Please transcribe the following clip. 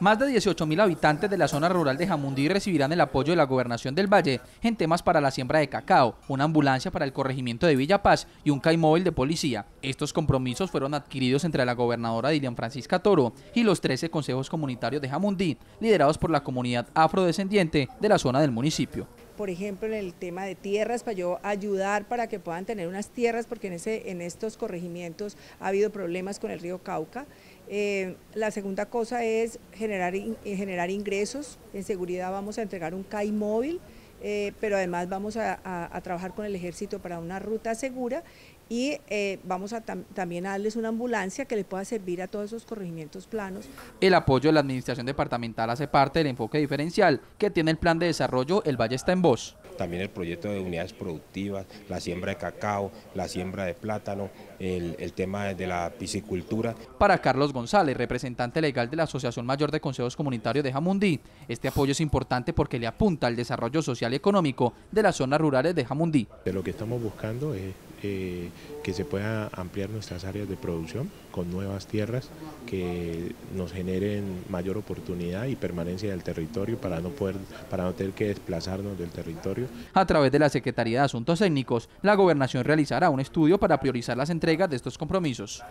Más de 18.000 habitantes de la zona rural de Jamundí recibirán el apoyo de la Gobernación del Valle en temas para la siembra de cacao, una ambulancia para el corregimiento de Villa y un caimóvil de policía. Estos compromisos fueron adquiridos entre la gobernadora Dilian Francisca Toro y los 13 consejos comunitarios de Jamundí, liderados por la comunidad afrodescendiente de la zona del municipio por ejemplo, en el tema de tierras, para yo ayudar para que puedan tener unas tierras, porque en, ese, en estos corregimientos ha habido problemas con el río Cauca. Eh, la segunda cosa es generar, eh, generar ingresos. En seguridad vamos a entregar un CAI móvil eh, pero además vamos a, trabajar con el ejército para una ruta segura y eh, vamos a también a darles una ambulancia que les pueda servir a todos esos corregimientos planos. El apoyo de la Administración Departamental hace parte del enfoque diferencial que tiene el Plan de Desarrollo El Valle está en Voz también el proyecto de unidades productivas, la siembra de cacao, la siembra de plátano, el, tema de la piscicultura. Para Carlos González, representante legal de la Asociación Mayor de Consejos Comunitarios de Jamundí, este apoyo es importante porque le apunta al desarrollo social y económico de las zonas rurales de Jamundí. Lo que estamos buscando es eh, que se puedan ampliar nuestras áreas de producción con nuevas tierras que nos generen mayor oportunidad y permanencia del territorio para no poder para no tener que desplazarnos del territorio a través de la Secretaría de Asuntos Técnicos, la Gobernación realizará un estudio para priorizar las entregas de estos compromisos.